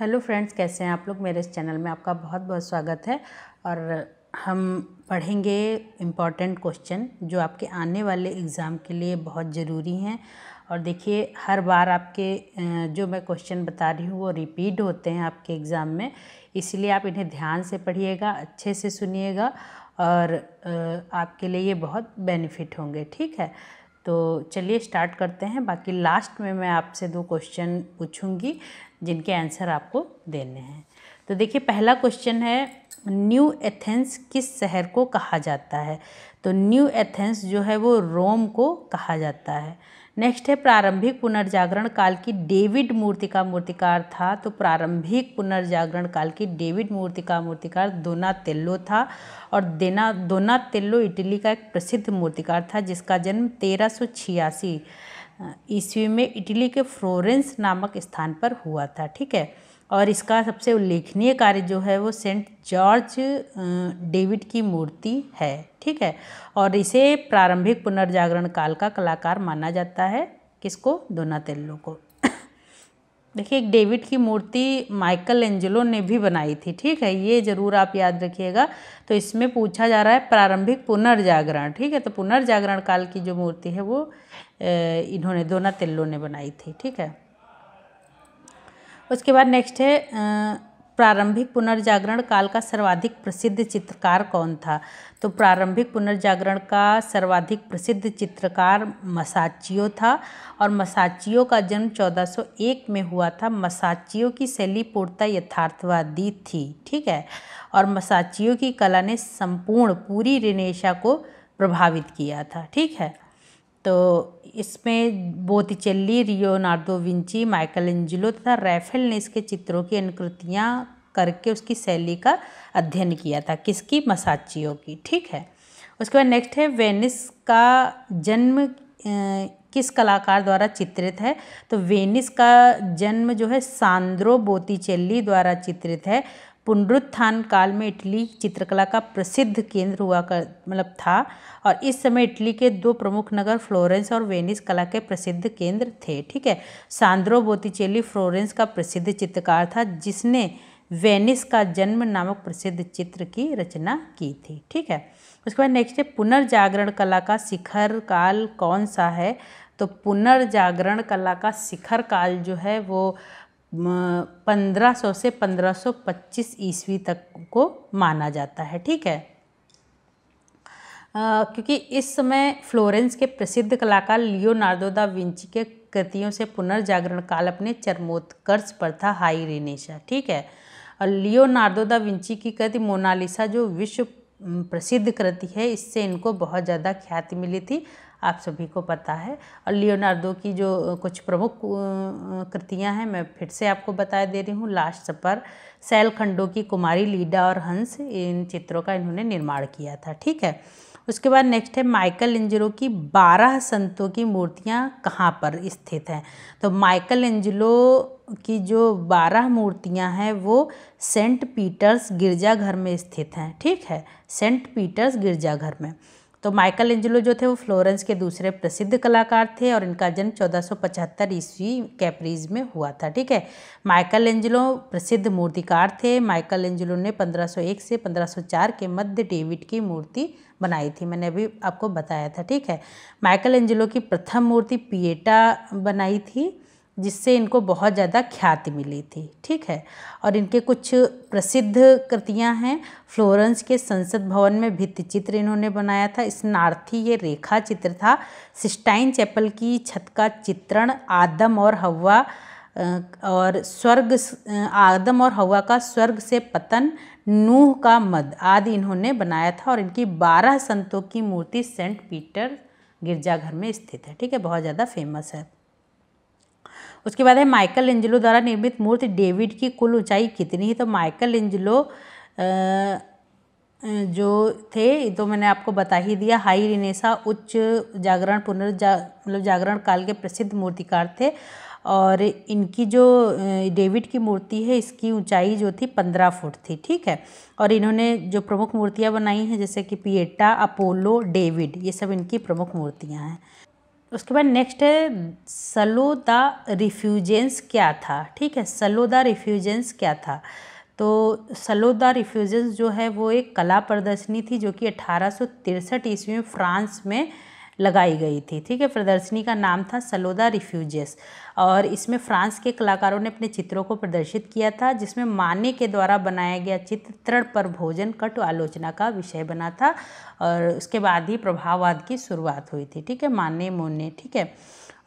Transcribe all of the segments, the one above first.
hello friends कैसे हैं आप लोग मेरे इस चैनल में आपका बहुत बहुत स्वागत है और हम पढ़ेंगे इम्पॉर्टेंट क्वेश्चन जो आपके आने वाले एग्ज़ाम के लिए बहुत ज़रूरी हैं और देखिए हर बार आपके जो मैं क्वेश्चन बता रही हूँ वो रिपीट होते हैं आपके एग्ज़ाम में इसलिए आप इन्हें ध्यान से पढ़िएगा अच्छे से सुनिएगा और आपके लिए ये बहुत बेनिफिट होंगे ठीक है तो चलिए स्टार्ट करते हैं बाकी लास्ट में मैं आपसे दो क्वेश्चन पूछूंगी जिनके आंसर आपको देने हैं तो देखिए पहला क्वेश्चन है न्यू एथेंस किस शहर को कहा जाता है तो न्यू एथेंस जो है वो रोम को कहा जाता है नेक्स्ट है प्रारंभिक पुनर्जागरण काल की डेविड मूर्ति का मूर्तिकार था तो प्रारंभिक पुनर्जागरण काल की डेविड मूर्ति का मूर्तिकार दोना तेल्लो था और देना दोना तेल्लो इटली का एक प्रसिद्ध मूर्तिकार था जिसका जन्म तेरह ईस्वी में इटली के फ्लोरेंस नामक स्थान पर हुआ था ठीक है और इसका सबसे उल्लेखनीय कार्य जो है वो सेंट जॉर्ज डेविड की मूर्ति है ठीक है और इसे प्रारंभिक पुनर्जागरण काल का कलाकार माना जाता है किसको तेलों को देखिए एक डेविड की मूर्ति माइकल एंजेलो ने भी बनाई थी ठीक है ये ज़रूर आप याद रखिएगा तो इसमें पूछा जा रहा है प्रारंभिक पुनर्जागरण ठीक है तो पुनर्जागरण काल की जो मूर्ति है वो इन्होंने दोना तिल्लों ने बनाई थी ठीक है उसके बाद नेक्स्ट है प्रारंभिक पुनर्जागरण काल का सर्वाधिक प्रसिद्ध चित्रकार कौन था तो प्रारंभिक पुनर्जागरण का सर्वाधिक प्रसिद्ध चित्रकार मसाचियो था और मसाचियो का जन्म 1401 में हुआ था मसाचियो की शैली पूर्णता यथार्थवादी थी ठीक है और मसाचियो की कला ने संपूर्ण पूरी रिनेशा को प्रभावित किया था ठीक है तो इसमें Botticelli Leonardo Vinci Michelangelo तथा रैफेल ने इसके चित्रों की अनुकृतियाँ करके उसकी शैली का अध्ययन किया था किसकी मसाचियो की ठीक है उसके बाद नेक्स्ट है वेनिस का जन्म किस कलाकार द्वारा चित्रित है तो वेनिस का जन्म जो है सांद्रो बोतिचेल्ली द्वारा चित्रित है पुनरुत्थान काल में इटली चित्रकला का प्रसिद्ध केंद्र हुआ कर मतलब था और इस समय इटली के दो प्रमुख नगर फ्लोरेंस और वेनिस कला के प्रसिद्ध केंद्र थे ठीक है सांद्रो बोतिचेली फ्लोरेंस का प्रसिद्ध चित्रकार था जिसने वेनिस का जन्म नामक प्रसिद्ध चित्र की रचना की थी ठीक है उसके बाद नेक्स्ट है पुनर्जागरण कला का शिखर काल कौन सा है तो पुनर्जागरण कला का शिखर काल जो है वो 1500 से 1525 ईस्वी तक को माना जाता है ठीक है आ, क्योंकि इस समय फ्लोरेंस के प्रसिद्ध कलाकार लियोनार्डो दा विंची के कृतियों से पुनर्जागरण काल अपने चरमोत्कर्ष पर था हाई रेनेशा ठीक है और लियोनार्डो दा विंची की कृति मोनालिसा जो विश्व प्रसिद्ध कृति है इससे इनको बहुत ज़्यादा ख्याति मिली थी आप सभी को पता है और लियोनार्डो की जो कुछ प्रमुख कृतियां हैं मैं फिर से आपको बता दे रही हूँ लास्ट सफर सैल की कुमारी लीडा और हंस इन चित्रों का इन्होंने निर्माण किया था ठीक है उसके बाद नेक्स्ट है माइकल एंजलो की बारह संतों की मूर्तियाँ कहाँ पर स्थित हैं तो माइकल एंजलो की जो बारह मूर्तियां हैं वो सेंट पीटर्स गिरजाघर में स्थित हैं ठीक है सेंट पीटर्स गिरजाघर में तो माइकल एंजलो जो थे वो फ्लोरेंस के दूसरे प्रसिद्ध कलाकार थे और इनका जन्म 1475 ईस्वी कैप्रीज में हुआ था ठीक है माइकल एंजलो प्रसिद्ध मूर्तिकार थे माइकल एंजलो ने 1501 से 1504 के मध्य डेविड की मूर्ति बनाई थी मैंने अभी आपको बताया था ठीक है माइकल एंजलो की प्रथम मूर्ति पिएटा बनाई थी जिससे इनको बहुत ज़्यादा ख्याति मिली थी ठीक है और इनके कुछ प्रसिद्ध कृतियाँ हैं फ्लोरेंस के संसद भवन में भित्ति चित्र इन्होंने बनाया था स्नार्थी ये रेखा चित्र था सिस्टाइन चैपल की छत का चित्रण आदम और हवा और स्वर्ग आदम और हवा का स्वर्ग से पतन नूह का मद आदि इन्होंने बनाया था और इनकी बारह संतों की मूर्ति सेंट पीटर गिरजाघर में स्थित है ठीक है बहुत ज़्यादा फेमस है उसके बाद है माइकल एंजलो द्वारा निर्मित मूर्ति डेविड की कुल ऊंचाई कितनी है तो माइकल एंजलो जो थे तो मैंने आपको बता ही दिया हाई रिनेसा उच्च जागरण पुनर्जा मतलब जागरण काल के प्रसिद्ध मूर्तिकार थे और इनकी जो डेविड की मूर्ति है इसकी ऊंचाई जो थी पंद्रह फुट थी ठीक है और इन्होंने जो प्रमुख मूर्तियाँ बनाई हैं जैसे कि पिएटा अपोलो डेविड ये सब इनकी प्रमुख मूर्तियाँ हैं उसके बाद नेक्स्ट है सलो द रिफ्यूजेंस क्या था ठीक है सलो द रिफ्यूजेंस क्या था तो सलो द रिफ्यूजेंस जो है वो एक कला प्रदर्शनी थी जो कि अठारह ईस्वी में फ्रांस में लगाई गई थी ठीक है प्रदर्शनी का नाम था सलोदा रिफ्यूजेस और इसमें फ्रांस के कलाकारों ने अपने चित्रों को प्रदर्शित किया था जिसमें माने के द्वारा बनाया गया चित्र तृण पर भोजन कट आलोचना का विषय बना था और उसके बाद ही प्रभाववाद की शुरुआत हुई थी ठीक है माने मोने ठीक है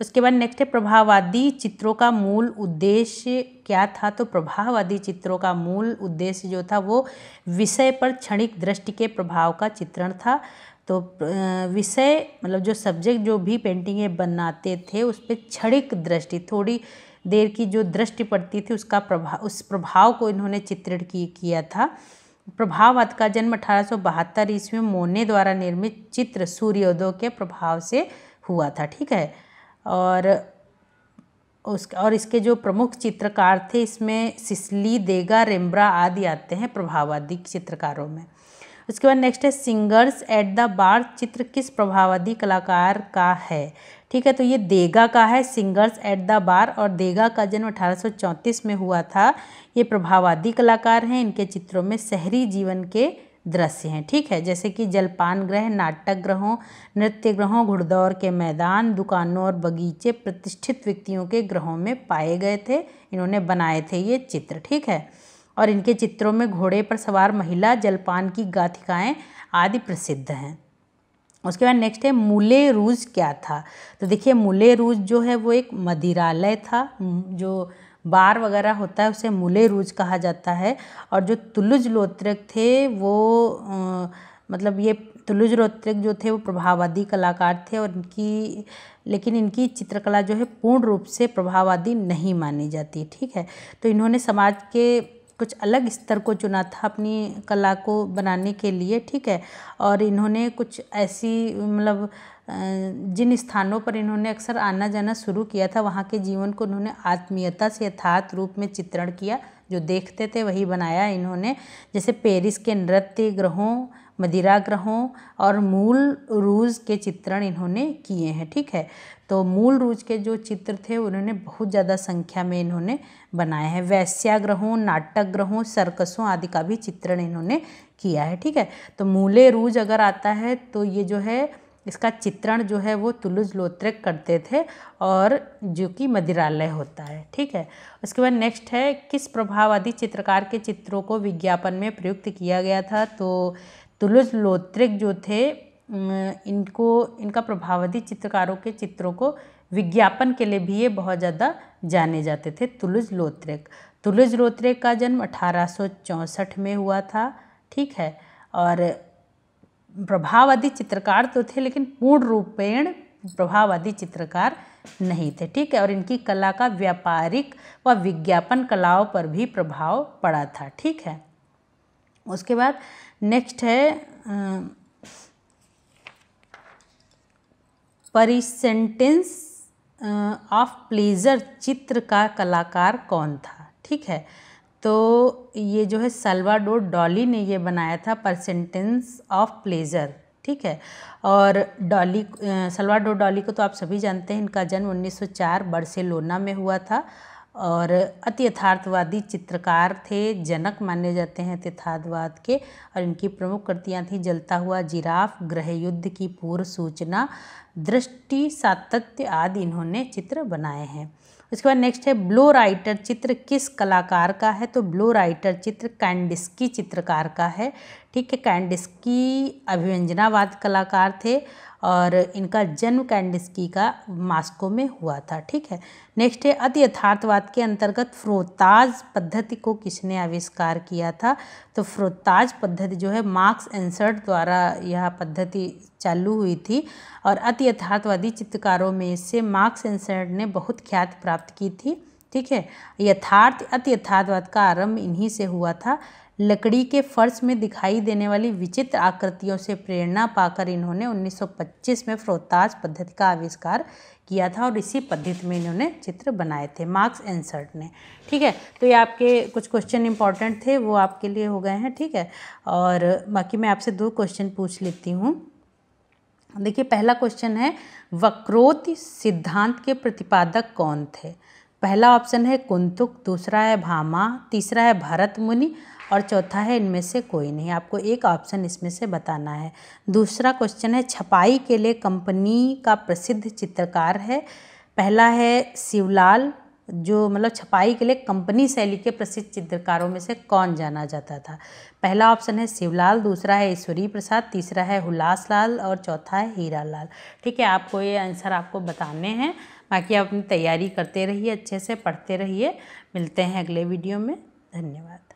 उसके बाद नेक्स्ट है प्रभाववादी चित्रों का मूल उद्देश्य क्या था तो प्रभाववादी चित्रों का मूल उद्देश्य जो था वो विषय पर क्षणिक दृष्टि के प्रभाव का चित्रण था तो विषय मतलब जो सब्जेक्ट जो भी पेंटिंगें बनाते थे उस पर क्षणिक दृष्टि थोड़ी देर की जो दृष्टि पड़ती थी उसका प्रभाव उस प्रभाव को इन्होंने चित्रण की, किया था प्रभाववाद का जन्म अठारह सौ बहत्तर ईस्वी में मोने द्वारा निर्मित चित्र सूर्योदय के प्रभाव से हुआ था ठीक है और उस और इसके जो प्रमुख चित्रकार थे इसमें सिसली देगा रेम्ब्रा आदि आते हैं प्रभाववादी चित्रकारों में उसके बाद नेक्स्ट है सिंगर्स एट द बार चित्र किस प्रभाववादी कलाकार का है ठीक है तो ये देगा का है सिंगर्स एट द बार और देगा का जन्म अठारह में हुआ था ये प्रभाववादी कलाकार हैं इनके चित्रों में शहरी जीवन के दृश्य हैं ठीक है जैसे कि जलपान ग्रह नाटक ग्रहों नृत्य ग्रहों घुड़दौर के मैदान दुकानों और बगीचे प्रतिष्ठित व्यक्तियों के ग्रहों में पाए गए थे इन्होंने बनाए थे ये चित्र ठीक है और इनके चित्रों में घोड़े पर सवार महिला जलपान की गाथिकाएँ आदि प्रसिद्ध हैं उसके बाद नेक्स्ट है मूले रूज क्या था तो देखिए मूले रूज जो है वो एक मदिरालय था जो बार वगैरह होता है उसे मूले रूज कहा जाता है और जो तुलुज लोत्रक थे वो मतलब ये तुलुज रोत्रक जो थे वो प्रभाववादी कलाकार थे और इनकी लेकिन इनकी चित्रकला जो है पूर्ण रूप से प्रभाववादी नहीं मानी जाती ठीक है तो इन्होंने समाज के कुछ अलग स्तर को चुना था अपनी कला को बनाने के लिए ठीक है और इन्होंने कुछ ऐसी मतलब जिन स्थानों पर इन्होंने अक्सर आना जाना शुरू किया था वहाँ के जीवन को उन्होंने आत्मीयता से यथार्थ रूप में चित्रण किया जो देखते थे वही बनाया इन्होंने जैसे पेरिस के नृत्य ग्रहों मदिरा ग्रहों और मूल रूज के चित्रण इन्होंने किए हैं ठीक है तो मूल रूज के जो चित्र थे उन्होंने बहुत ज़्यादा संख्या में इन्होंने बनाए हैं वैश्याग्रहों नाटक ग्रहों सर्कसों आदि का भी चित्रण इन्होंने किया है ठीक है तो मूले रूज अगर आता है तो ये जो है इसका चित्रण जो है वो तुलुज लोत्रक करते थे और जो कि मदिरालय होता है ठीक है उसके बाद नेक्स्ट है किस प्रभाववादी चित्रकार के चित्रों को विज्ञापन में प्रयुक्त किया गया था तो तुलुज लोत्रक जो थे इनको इनका प्रभाववादी चित्रकारों के चित्रों को विज्ञापन के लिए भी ये बहुत ज़्यादा जाने जाते थे तुलुज लोत्रक तुलुज लोत्रक का जन्म अठारह में हुआ था ठीक है और प्रभाववादी चित्रकार तो थे लेकिन पूर्ण रूपेण प्रभाववादी चित्रकार नहीं थे ठीक है और इनकी कला का व्यापारिक व विज्ञापन कलाओं पर भी प्रभाव पड़ा था ठीक है उसके बाद नेक्स्ट है परिसेंटेंस ऑफ प्लेजर चित्र का कलाकार कौन था ठीक है तो ये जो है सलवाडो डॉली ने ये बनाया था परसेंटेंस ऑफ प्लेजर ठीक है और डॉली सलवाडो डॉली को तो आप सभी जानते हैं इनका जन्म 1904 बार्सिलोना में हुआ था और अति यथार्थवादी चित्रकार थे जनक माने जाते हैं यथार्थवाद के और इनकी प्रमुख कृतियाँ थीं जलता हुआ जिराफ ग्रह युद्ध की पूर्व सूचना दृष्टि सातत्य आदि इन्होंने चित्र बनाए हैं उसके बाद नेक्स्ट है ब्लो राइटर चित्र किस कलाकार का है तो ब्लो राइटर चित्र कैंडिस्की चित्रकार का है ठीक है कैंडिस्की अभिव्यंजनावाद कलाकार थे और इनका जन्म कैंडिस्की का मास्को में हुआ था ठीक है नेक्स्ट है अति यथार्थवाद के अंतर्गत फ्रोताज पद्धति को किसने आविष्कार किया था तो फ्रोताज पद्धति जो है मार्क्स एंसर्ट द्वारा यह पद्धति चालू हुई थी और अति यथार्थवादी चित्रकारों में से मार्क्स एंसर्ड ने बहुत ख्याति प्राप्त की थी ठीक है यथार्थ अति यथार्थवाद का आरंभ इन्हीं से हुआ था लकड़ी के फर्श में दिखाई देने वाली विचित्र आकृतियों से प्रेरणा पाकर इन्होंने 1925 में फ्रोताज पद्धति का आविष्कार किया था और इसी पद्धति में इन्होंने चित्र बनाए थे मार्क्स एंसर्ट ने ठीक है तो ये आपके कुछ क्वेश्चन इंपॉर्टेंट थे वो आपके लिए हो गए हैं ठीक है और बाकी मैं आपसे दो क्वेश्चन पूछ लेती हूँ देखिए पहला क्वेश्चन है वक्रोत सिद्धांत के प्रतिपादक कौन थे पहला ऑप्शन है कुंतुक दूसरा है भामा तीसरा है भरत मुनि और चौथा है इनमें से कोई नहीं आपको एक ऑप्शन इसमें से बताना है दूसरा क्वेश्चन है छपाई के लिए कंपनी का प्रसिद्ध चित्रकार है पहला है शिवलाल जो मतलब छपाई के लिए कंपनी शैली के प्रसिद्ध चित्रकारों में से कौन जाना जाता था पहला ऑप्शन है शिवलाल दूसरा है ईश्वरी प्रसाद तीसरा है हुलास लाल और चौथा है हीरा लाल ठीक है आपको ये आंसर आपको बताने हैं बाकी आप अपनी तैयारी करते रहिए अच्छे से पढ़ते रहिए मिलते हैं अगले वीडियो में धन्यवाद